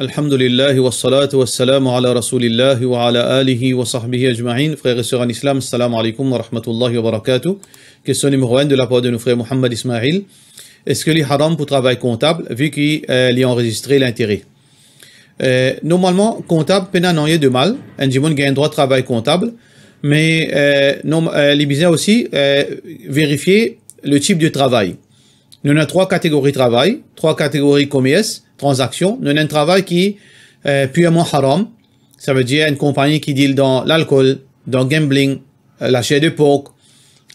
Alhamdulillah wa salatu wa salamu ala rasulillah wa ala alihi wa sahbihi ajma'in. Frères et sœurs en islam, assalamu alaikum wa rahmatullahi wa barakatuh. Question numéro 1 de la part de nos frères Mohamed Ismail. Est-ce que les haram pour travail comptable, vu qu'il euh, y a enregistré l'intérêt euh, Normalement, comptable, pena n'en de mal. Un jimon gagne droit de travail comptable. Mais euh, non, euh, les bizarres aussi, euh, vérifier le type de travail. Nous avons trois catégories de travail, trois catégories commerce transaction. Nous avons un travail qui est euh, purement haram. Ça veut dire une compagnie qui deal dans l'alcool, dans le gambling, euh, l'achat de porc,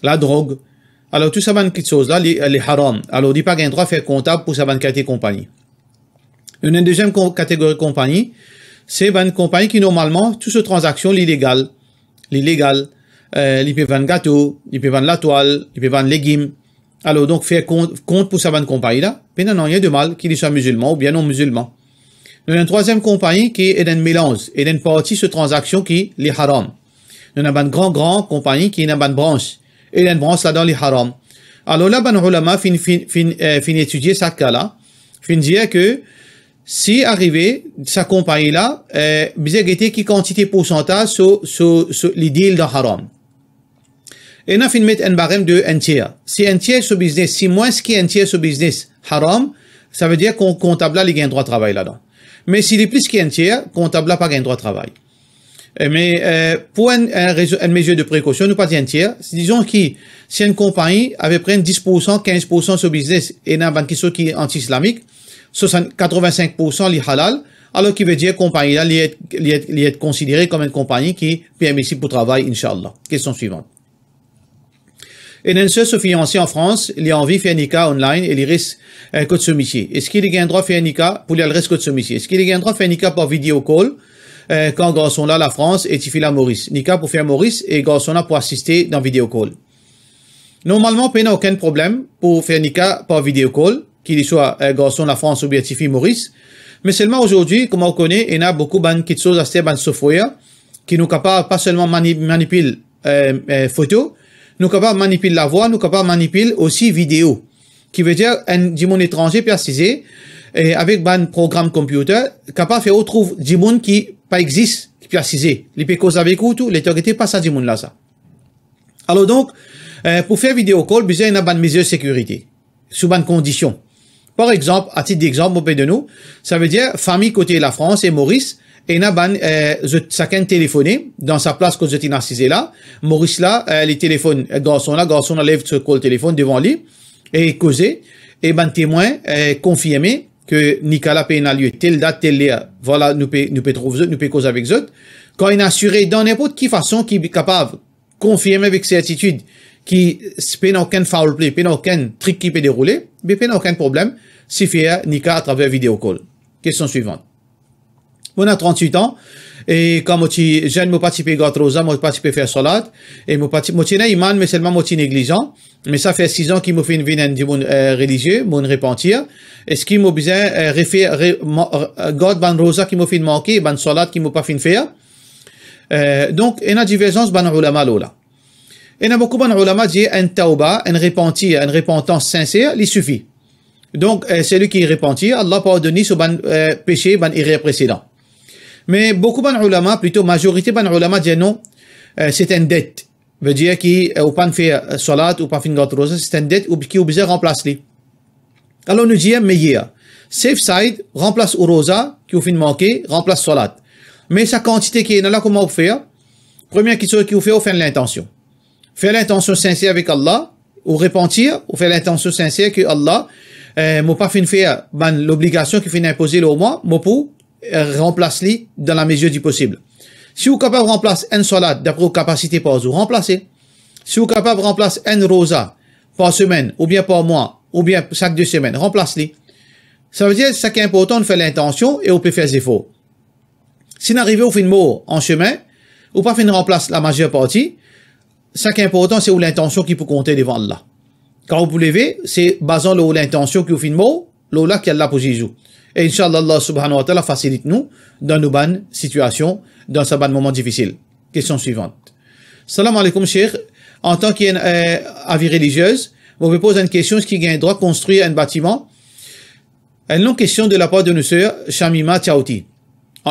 la drogue. Alors, tout ça, cette chose-là, les haram. Alors, on pas qu'il un droit à faire comptable pour sa banquette compagnie. Une deuxième catégorie de compagnie, c'est une compagnie qui, normalement, toutes ces transactions illégales, l'illégal, euh, peut vendre gâteau, il peut vendre la toile, il vendre légumes, alors donc faire compte, compte pour sa bonne compagnie là, Mais non, non, rien de mal qu'il soit musulman ou bien non musulman. Nous avons une troisième compagnie qui est un mélange, et une partie cette transaction qui est les haram. Nous avons une grande, grande compagnie qui est une branche, et une branche là-dedans les haram. Alors là, ben ulama fin, fin, fin, euh, fin étudier ça là, fin dire que si arrivé, sa compagnie là, euh, qui quantité pourcentage sur, sur, sur les deals de haram. Et on fin mettre un barème de un tiers. Si un tiers ce business, si moins un tiers ce business haram, ça veut dire qu'on comptable les gains droit de travail là-dedans. Mais s'il est plus qu'un tiers, comptable pas gain droit de travail. Euh, mais euh, pour une, un, mesure de précaution, nous pas un tiers, disons que si une compagnie avait près 10%, 15% sur business et n'a pas qui est anti-islamique, 85% les halal, alors qui veut dire compagnie là, il est, considérée comme une compagnie qui est permissible pour travail, inshallah. Question suivante et se fiancé en France, il a envie de faire Fianica online et il code euh, Kotsumichi. Est-ce qu'il a droit de faire Nika pour de Kotsumichi? Est-ce qu'il a droit de faire Nika par vidéo call? Euh, quand Garçon là, la France et Tifila Maurice. Nika pour faire Maurice et Garçon là pour assister dans vidéo call. Normalement, il n'y a aucun problème pour faire Nika par vidéo call, qu'il soit euh, Garçon la France ou bien Tifi Maurice. Mais seulement aujourd'hui, comme on connaît, il y a beaucoup de assez à le software qui nous capable pas seulement manipuler euh, euh, photos, nous capables manipuler la voix, nous capables manipuler aussi vidéo. Qui veut dire, un dimon étranger persisé, et avec un ben, programme computer, capable de faire retrouver jimon qui pas existe, qui persisé. Les pécos avec ou tout, l'autorité passe à jimon là, ça. Alors donc, euh, pour faire vidéo call, besoin d'une bonne mesure de sécurité. Sous bonne condition. Par exemple, à titre d'exemple, au pays de nous, ça veut dire famille côté la France et Maurice, et na ban euh chacun téléphoné dans sa place quand j'étais assis là Maurice là euh, les téléphones euh, garçon là garçon là lève ce téléphone devant lui et causé et ben témoin euh, confirmé que Nicolas Payne a telle date telle heure voilà nous pouvons nous peut trouver nous peut causer avec eux quand il a assuré dans n'importe qui façon qui est capable confirmer avec certitude qui pas aucun foul play pas aucun trick qui peut dérouler mais pas aucun problème si fait Nika à travers vidéo call question suivante on a 38 ans. Et quand je jeune, je participe à Rosa, je participe à faire salat. Et je participe, je iman, mais seulement je négligent. Mais ça fait 6 ans qu'il me fait une vinaine du monde euh, religieux, mon repentir. Et ce qui m'a besoin, euh, refaire, euh, God, ban Rosa qui m'a fait manquer, ban salat qui m'a pas fait faire. donc, il y a une divergence ban ulama lola. Il y a beaucoup ban ulama disent un tauba, un repentir, une repentance sincère, il suffit. Donc, celui qui repentir Allah pardonne ses ban, péché, ban précédent. Mais beaucoup de ulama, plutôt majorité de ulama, disent non, euh, c'est une dette. Veut dire euh, ou pas fait euh, salat ou pas fait d'autres rosa, c'est une dette qui est obligée remplacer. Alors nous disons, meilleur. safe side remplace rosa qui ou fin manquer, remplace salat. Mais sa quantité qui est là, comment vous faire Première question qui vous fait, vous faites l'intention. Faire l'intention sincère avec Allah, ou repentir, ou faire l'intention sincère que Allah, euh, m'a pas fait faire l'obligation qui fait imposer le moi, m'a pour euh, remplace-les dans la mesure du possible. Si vous êtes capable de remplacer N solade d'après vos capacités par jour, remplacez. Si vous êtes capable de remplacer N rosa par semaine, ou bien par mois, ou bien chaque deux semaines, remplace-les. Ça veut dire que c'est important de faire l'intention et on peut faire des efforts. Si n'arrivez au fin de mot en chemin, ou pas fin de remplace la majeure partie, ce qui est important, c'est où l'intention qui peut compter devant Allah. Quand vous levez, c'est basant l'intention qui est au fin de mot, l'eau là qui est là pour Jésus. Et inshallah Allah subhanahu wa ta'ala facilite-nous dans nos bonnes situations, dans ce bon moment difficile. Question suivante. Salam alaikum, cher. En tant qu'avis euh, religieuse, vous me posez une question est-ce qu'il y a un droit de construire un bâtiment Une longue question de la part de nos sœurs Shamima Tiaouti,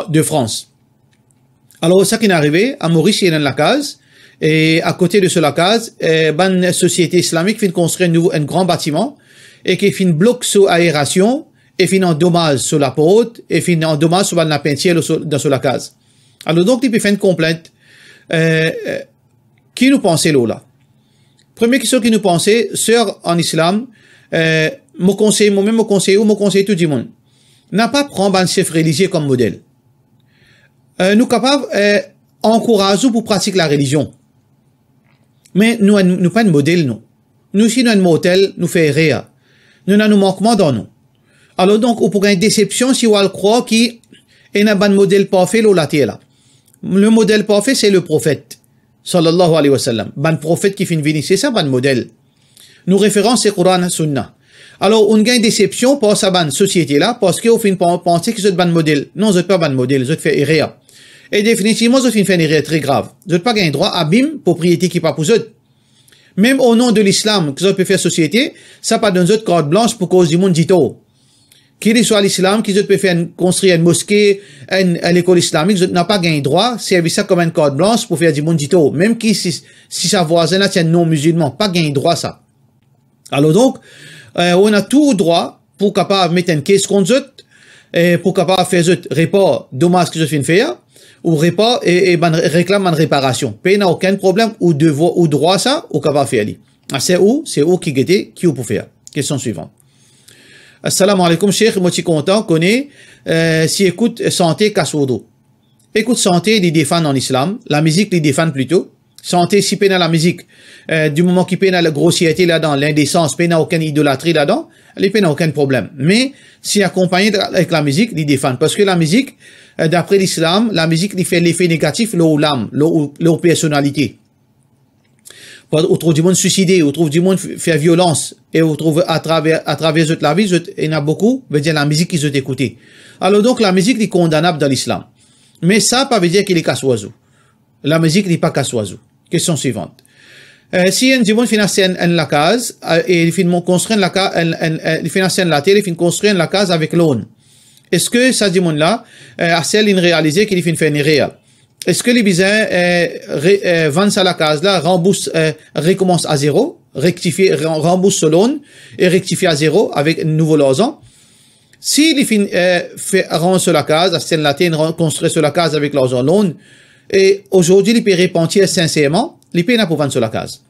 de France. Alors, ça qui est arrivé, à Maurice, il y a une et à côté de ce case, une euh, société islamique vient construire un, nouveau, un grand bâtiment, et qui fait une bloc sous aération, et fin en dommage sur la porte, et finalement en dommage sur la peinture dans sur, la case. Alors donc, il peut faire une complainte. Euh, euh, qui nous pensait là Première question qui nous pensait, sœur en islam, euh, mon conseil, moi-même, mon conseil, ou mon conseil tout le monde, n'a pas prendre un chef religieux comme modèle. Euh, nous capables euh, encourager pour pratiquer la religion. Mais nous, nous, pas de modèle, nous. Nous, si nous un modèle nous fait rien. Nous avons un manquement dans nous. Alors donc, on pourrait une déception si on croit qu'il y a un modèle parfait là. Le modèle parfait, c'est le prophète. Sallallahu alayhi wa sallam. Ban prophète qui finit venir, c'est ça, ban modèle. Nous référons ces Quran Sunnah. Alors, on gagne déception pour sa ban société-là, parce qu'au fin penser que c'est ban modèle. Non, c'est pas ban modèle, c'est fait iréa. Et définitivement, c'est fait erreur très grave. C'est pas gagné droit à bim, propriété qui pas pour eux. Même au nom de l'islam, que ça peut faire société, ça pas donne une carte blanche pour cause du monde dit qu'il soit soit l'islam, qui peut faire construire une mosquée, une, école islamique, n'a pas gagné droit, servir ça comme une corde blanche pour faire du mondito, même qui, si, sa voisine c'est un non-musulman, pas gagné droit ça. Alors donc, euh, on a tout droit pour capable mettre une caisse contre eux, et pour capable faire ce report, dommage que je une faire, ou report, et, et réclame une réparation. n'y a aucun problème, ou devoir, ou droit ça, ou capable faire. Ah, c'est où, c'est où qui était, qui ou pour faire. Question suivante. Assalamu alaikum, Cheikh, moi, content qu'on euh, si écoute euh, santé kassodo. Écoute santé, les défend en islam, la musique les défend plutôt. Santé, si peine la musique, euh, du moment qu'il peine à la grossièreté là-dedans, l'indécence, peine à aucune idolâtrie là-dedans, les peine à aucun problème. Mais, si accompagné avec la musique, les défend. Parce que la musique, euh, d'après l'islam, la musique, il fait l'effet négatif, l'eau l'âme, l'eau personnalité on trouve du monde suicidé, on trouve du monde faire violence, et on trouve à travers, à travers la vie, il y en a beaucoup, veut dire la musique qu'ils ont écoutée. Alors donc, la musique est condamnable dans l'islam. Mais ça, pas veut dire qu'il est casse-oiseau. La musique n'est pas casse-oiseau. Question suivante. Euh, si un monde finance la case, euh, et il finit construire la case, il finance la terre, il finit construire la case avec l'aune. Est-ce que ça, du monde là, à euh, a celle réalisé qu'il finit faire une réelle? Est-ce que les bizarres euh, ré, euh, à la case là, rembourse, euh, recommence à zéro, rectifier, rembourse ce loan et rectifie à zéro avec un nouveau loan. Si les fin, euh, fait, sur la case, la scène latine reconstruit sur la case avec losan loan, et aujourd'hui les pays sincèrement, les pays n'a pas vendre sur la case.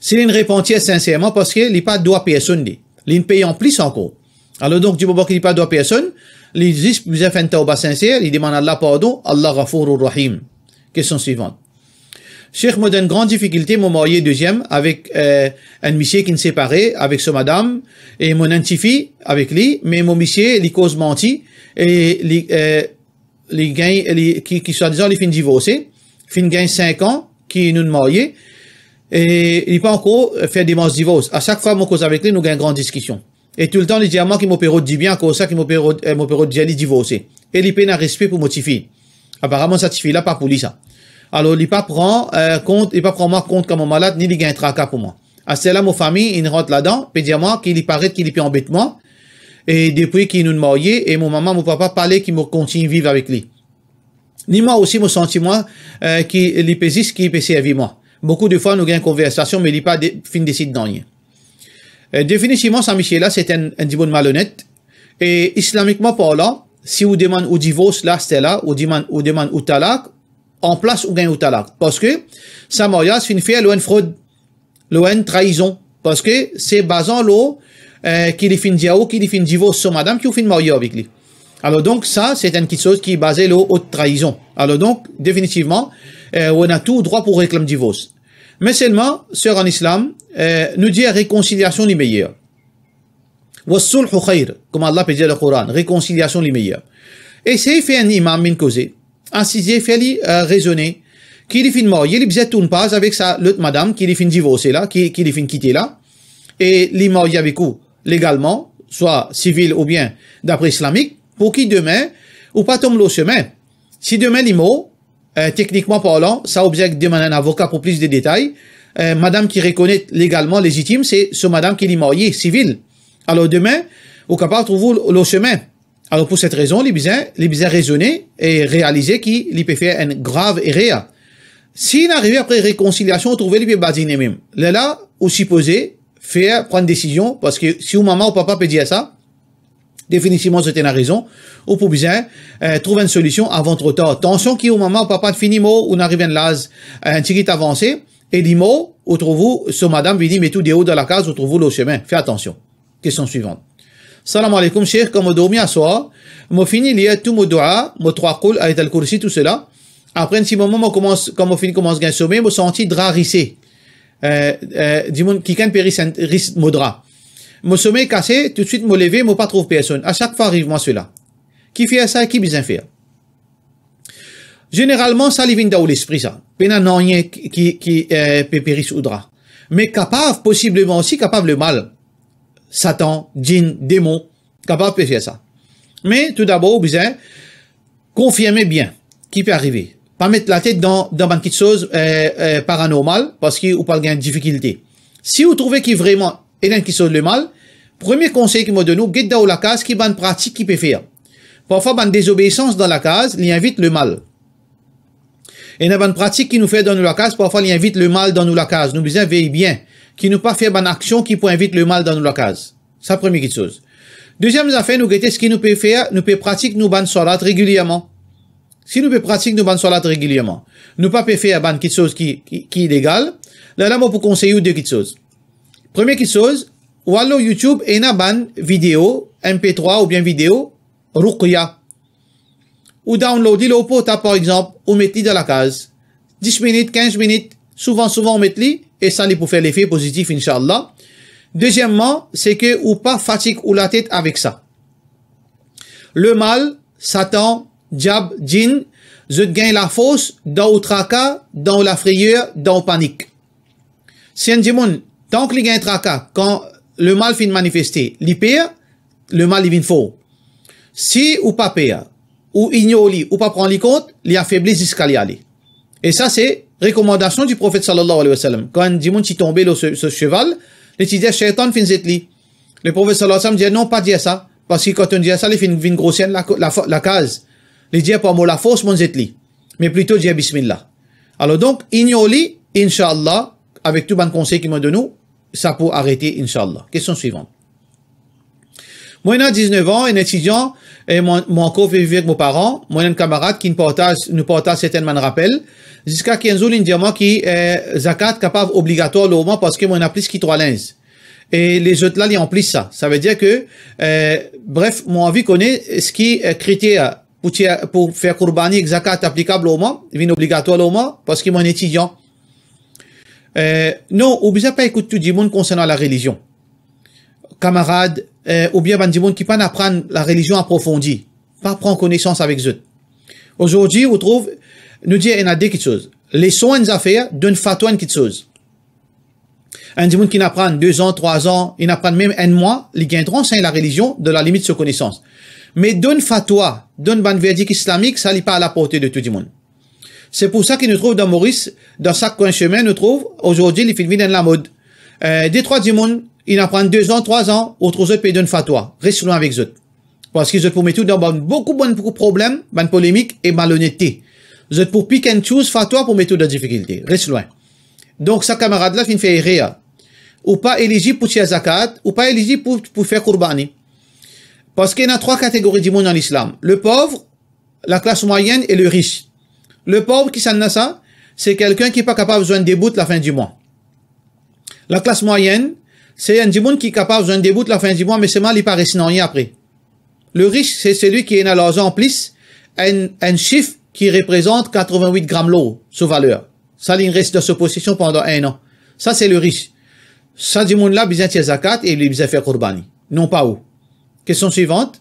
Si les répentir sincèrement parce que les pas doit personne, les payent en plus encore. Alors donc, du moment qu'il n'y doit pas doit personne, ils disent, fait une tauba sincère, ils demandent Allah pardon, Allah ghafour rahim. Question suivante. Cheikh me donne grande difficulté, mon marié deuxième, avec euh, un monsieur qui me séparait, avec ce madame, et mon antifi avec lui, mais mon monsieur, il cause menti, et il euh, les gains, qui, qui soi-disant, fin divorcés, fin gain 5 ans, qui nous marié, et il n'est pas encore fait des divorce. divorces. À chaque fois, mon cause avec lui, nous gagne grande discussion. Et tout le temps, il dit à moi qui m'opéra du bien, comme ça qui m'opéra euh, du bien, divorcé. Et il peine à respect pour motifier. Apparemment, ça suffit là pas pour lui, Alors, il pas prend, euh, compte, il pas prend moi compte comme un malade, ni il gagne tracas pour moi. À cela, ma famille, il rentre là-dedans, puis à moi qu'il y paraît qu'il y embêtement. Et depuis qu'il nous marié, et mon maman, mon papa parlait qu'il me continue à vivre avec lui. Ni moi aussi, mon sentiment, euh, qu'il y qui qu'il à moi. Beaucoup de fois, nous gagnons une conversation, mais il pas de fin décide dans rien. Euh, définitivement, ça, Michel-là, c'est un, un malhonnête. Et islamiquement parlant, si vous demande au divorce, là, c'est là, ou demande, ou demande au talak, en place, ou gagnez au talak. Parce que, ça, mariage, c'est une fille, une fraude, une trahison. Parce que, c'est basant l'eau, euh, qui qui fin diao, qui fin divorce sur madame, qui fin mariage avec lui. Alors donc, ça, c'est une chose qui est basée l'eau haute trahison. Alors donc, définitivement, euh, on a tout droit pour réclamer divorce. Mais seulement, sœur en islam, euh, nous dit la réconciliation les khayr » Comme Allah peut dire le Coran, réconciliation les Et Essayez fait un imam min causé. Ainsi, fait euh, raisonner. Qui les de mort, il est une passe avec sa l'autre madame, qui les de divorcer là, qui, qui quitter là. Et il y avec vous, légalement, soit civil ou bien d'après islamique, pour qui demain, ou pas tombe le chemin. Si demain il mort, euh, techniquement parlant, ça de demander un avocat pour plus de détails. Euh, madame qui reconnaît légalement légitime, c'est ce madame qui est mariée, civile. Alors demain, au capable trouver le chemin. Alors pour cette raison, les bizarres, les et réaliser qu'il peut faire une grave erreur. S'il arrive après réconciliation, trouver les badiner même. Là, là, ou faire prendre décision, parce que si ou maman ou papa peut dire ça, définitivement c'était la raison, ou pour bien euh, trouver une solution avant trop tard. Tension qui au moment où papa fini mot, on arrive à l'as, euh, un ticket avancé, et dit mot, trouvez vous, ce madame vous dit, mais tout des haut de la case, trouvez vous, le chemin. Fais attention. Question suivante. Salam alaikum, cheikh, comme dormi à soir, m'a fini a tout mon doua, mon trois coups avec al coursi, tout cela. Après un petit moment, moi commence, comme fini commence à gagner sommeil, mon senti drarissé. Euh, euh, dis-moi, qui risse, mon modra. Mon sommeil cassé, tout de suite me lever, je pas trouve personne. À chaque fois arrive moi cela. Qui fait ça, et qui bien faire? Généralement, ça vient dans l'esprit, ça. n'y a rien qui, qui, euh, oudra. Mais capable, possiblement aussi capable le mal. Satan, djinn, démon, capable de faire ça. Mais tout d'abord, besoin confirmer bien qui peut arriver. Pas mettre la tête dans, dans une petite chose euh, euh parce qu'il a pas de difficulté. Si vous trouvez qu'il vraiment et là, qui sort le mal, premier conseil qu'il m'a donné, guide dans la case qui ban pratique qui peut faire. Parfois, ban désobéissance dans la case, il invite le mal. Et dans ban pratique qui nous fait dans la case, parfois, il invite le mal dans nous la case. Nous besoin veiller bien, qui nous pas fait ban action qui peut invite le mal dans nous la case. Ça, première chose. Deuxième affaire, nous guetter ce qui nous peut faire, nous peut pratiquer nous ban régulièrement. Si nous peut pratiquer nous ban salat régulièrement, nous pas peut faire ban chose qui, qui, est illégal, là, là, moi, pour conseiller deux quelque choses. Première chose, Wallo YouTube et ban vidéo, MP3 ou bien vidéo, Ruqya. Ou download le par exemple, ou mettez dans la case. 10 minutes, 15 minutes, souvent, souvent, on et ça, les pour faire l'effet positif, Inch'Allah. Deuxièmement, c'est que ou pas fatigue ou la tête avec ça. Le mal, Satan, Jab, Jin, je gagne la fausse dans le tracas, dans la frayeur, dans la panique. C'est un y a un tracas, quand le mal fin manifeste, manifester le mal il faux. Si ou pas per, ou ignore ou pas prendre les il il affaiblit jusqu'à y aller et ça c'est recommandation du prophète sallallahu alayhi wa sallam. Quand du monde ti tombe sur ce cheval, il dit de fin zet Le prophète sallallahu alayhi wa sallam dit non ça ça parce que que quand ça ça, fin fait une la, la, la, la case. Il disent pas moi la force, mon zet Mais plutôt, plutôt bismillah. Alors donc, ignore li, inshallah, avec tout bon conseil qu'il m'a donné, ça peut arrêter, Inch'Allah. Question suivante. Moi, j'ai 19 ans, un étudiant, et mon, mon cours avec mes parents, j'ai un camarade qui ne porta, ne porta certainement rappel, jusqu'à 15 ans, diamant qui est zakat capable obligatoire moins parce que moi, mon plus qui trois linges. Et les autres là, ils remplissent ça. Ça veut dire que, euh, bref, mon avis connaît ce qui est critère pour, pour faire courbani zakat applicable au moment, vin obligatoire au moins, parce que un étudiant, euh, non, ou pas d'écouter tout le monde concernant la religion. Camarades, euh, ou bien ben du monde qui pas la religion approfondie, pas prendre connaissance avec eux. Aujourd'hui, on trouve, nous dit, y a quelque chose. Les soins à donnent d'une fatwa quelque chose. Un du monde qui n'apprend deux ans, trois ans, il n'apprend même un mois, il gagneront c'est la religion de la limite de sa connaissance. Mais donne fatwa, donne un ben, verdict islamique, ça n'est pas à la portée de tout le monde. C'est pour ça qu'ils nous trouvent dans Maurice, dans chaque coin chemin, nous trouvent aujourd'hui les viennent de la mode. Euh, des trois du monde, il en deux ans, trois ans, autres autres pays d'une fatwa. loin avec eux. Parce qu'ils pour mettre tout dans beaucoup, beaucoup de problèmes, de polémique et malhonnêteté. Ils pour pick and choose fatwa pour mettre tout dans difficulté. Reste loin. Donc, sa camarade là, fait rire. Hein. Ou pas éligible pour tirer zakat, ou pas éligible pour, faire courbani. Parce qu'il y a trois catégories du monde en l'islam. Le pauvre, la classe moyenne et le riche. Le pauvre qui s'en ça, c'est quelqu'un qui n'est pas capable de débout la fin du mois. La classe moyenne, c'est un monde qui est capable de débout la fin du mois, mais c'est mal, il paraît sinon rien après. Le riche, c'est celui qui est dans en plus, un, chiffre qui représente 88 grammes l'eau, sous valeur. Ça, il reste dans sa position pendant un an. Ça, c'est le riche. Ça, du monde là, à zakat et il besoin faire courbani. Non pas où. Question suivante.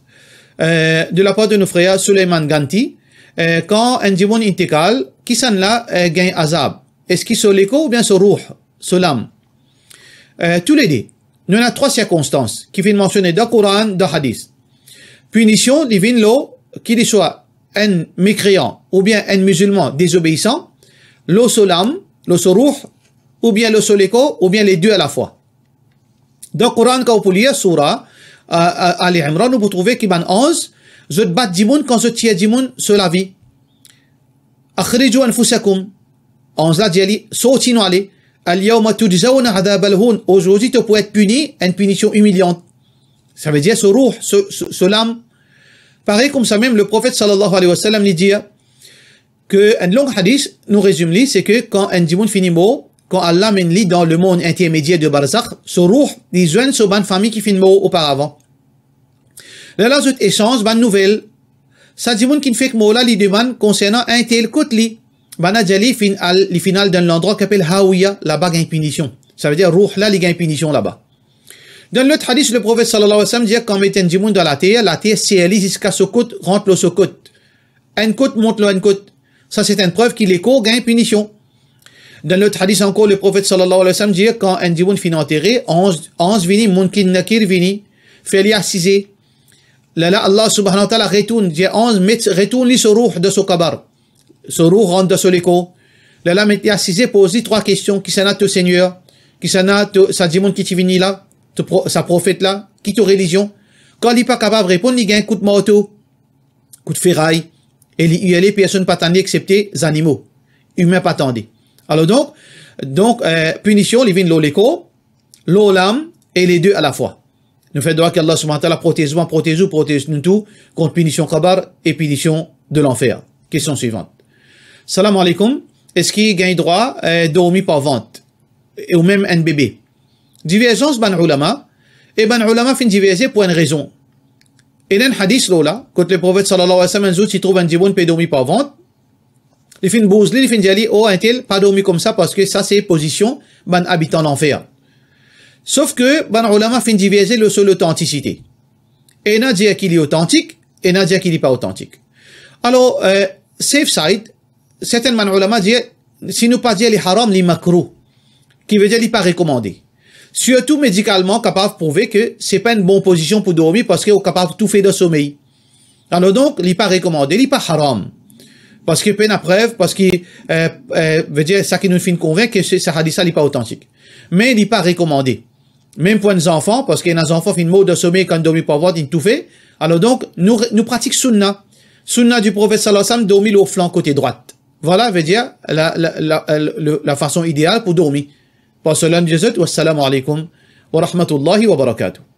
Euh, de la part de nos frères Suleiman Ganti, euh, quand un démon intikal, qui s'en là euh, gain azab Est-ce qu'il se l'écho ou bien se ruh, Se l'âme euh, Tous les deux. Nous avons trois circonstances qui viennent mentionner dans le Coran, dans le Hadith. Punition divine l'eau, qu'il soit un mécréant ou bien un musulman désobéissant, l'eau se l'âme, l'eau se ruh, ou bien l'eau se l'écho, ou bien les deux à la fois. Dans le Coran, quand vous pouvez lire Surah, à, à, nous vous pouvez qu'il y a 11, je te bat dimoun quand je tiens dimoun sur la vie. أخرجوا أنفسكم أنزل ديالي صوتي نوالي اليوم تجزون عذاب الهون aujourd'hui tu peux être puni une punition humiliante ça veut dire ce ruh ce, ce, ce l'âme pareil comme ça même le prophète sallallahu alayhi wa sallam lui dit que un long hadith nous résume lui c'est que quand un dimoun finit mot quand Allah mène lui dans le monde intermédiaire de Barzakh ce ruh il jeunes sur bonne famille qui finit mot auparavant le la échange ban nouvelle. Sa dimoun fait que mola li demande concernant un tel kote li. Bana fin al, li final dans l'endroit qu'appelle Hawiya. là-bas gagne punition. Ça veut dire Rouh là, li gagne punition là-bas. Dans l'autre hadith, le prophète sallallahu alayhi wa sallam dit quand mettent un dimoun dans la terre, la terre s'élise jusqu'à ce côte, rentre le ce côte. Un côte monte le un Ça c'est une preuve qu'il est court, gagne punition. Dans l'autre hadith encore, le prophète sallallahu alayhi wa sallam dit quand un dimoun fin enterré, 11 vini, kin nakir vini, fait li Là, là, Allah subhanahu wa ta'ala retourne, dit 11, retourne ce ruh de ce kabar. Ce ruh rentre de ce lécho. Là, là, il a posé trois questions. Qui s'en a ton Seigneur? Qui s'en a te, sa dimon qui t'y là? Sa prophète là? Qui ta religion? Quand il n'est pas capable de répondre, il a un coup de marteau. Coup de ferraille. Et il y a les personnes pas tendues excepté les animaux. Humains pas tendus. Alors donc, donc, euh, punition, l'eau vient l'oléco, l'olam, et les deux à la fois. Nous faisons droit qu'Allah subhanahu wa ta'ala protège-moi, protège-nous, protège-nous tout contre punition kabar et punition de l'enfer. Question suivante. Salam alaikum. Est-ce qu'il gagne droit à euh, dormir par vente ou même un bébé Divergence ban ulama. Et ban ulama fin diverger pour une raison. Et y a un hadith là, quand le prophète sallallahu alayhi wa sallam trouve un ne peut dormir par vente, il fin bouzli, il fin djali, oh, un tel, pas dormir comme ça parce que ça c'est position ban habitant l'enfer. Sauf que, ben, ulama fin diviser le, sur l'authenticité. Et n'a dit qu'il est authentique, et n'a dit qu'il n'est pas authentique. Alors, euh, safe side, certains ben, ulama si nous pas dire les haram, les makro, qui veut dire les pas recommandé. Surtout médicalement, capable de prouver que c'est pas une bonne position pour dormir parce qu'il est capable de tout faire de sommeil. Alors donc, il n'est pas recommandé, il n'est pas haram. Parce qu'il peine de preuve, parce qu'il euh, euh, veut dire ça qui nous fait convaincre que ce hadith ça, n'est pas authentique. Mais il n'est pas recommandé. Même pour nos enfants, parce que des enfants finissent mode de sommeil quand ils dorment pas voir, ils tout fait. Alors donc, nous, nous pratiquons sunna. sunnah du prophète sallallahu alayhi wa sallam, dormir au flanc côté droite. Voilà, veut dire, la, la, la, la façon idéale pour dormir. Parce que l'un de autres. alaikum wa rahmatullahi wa barakatuh.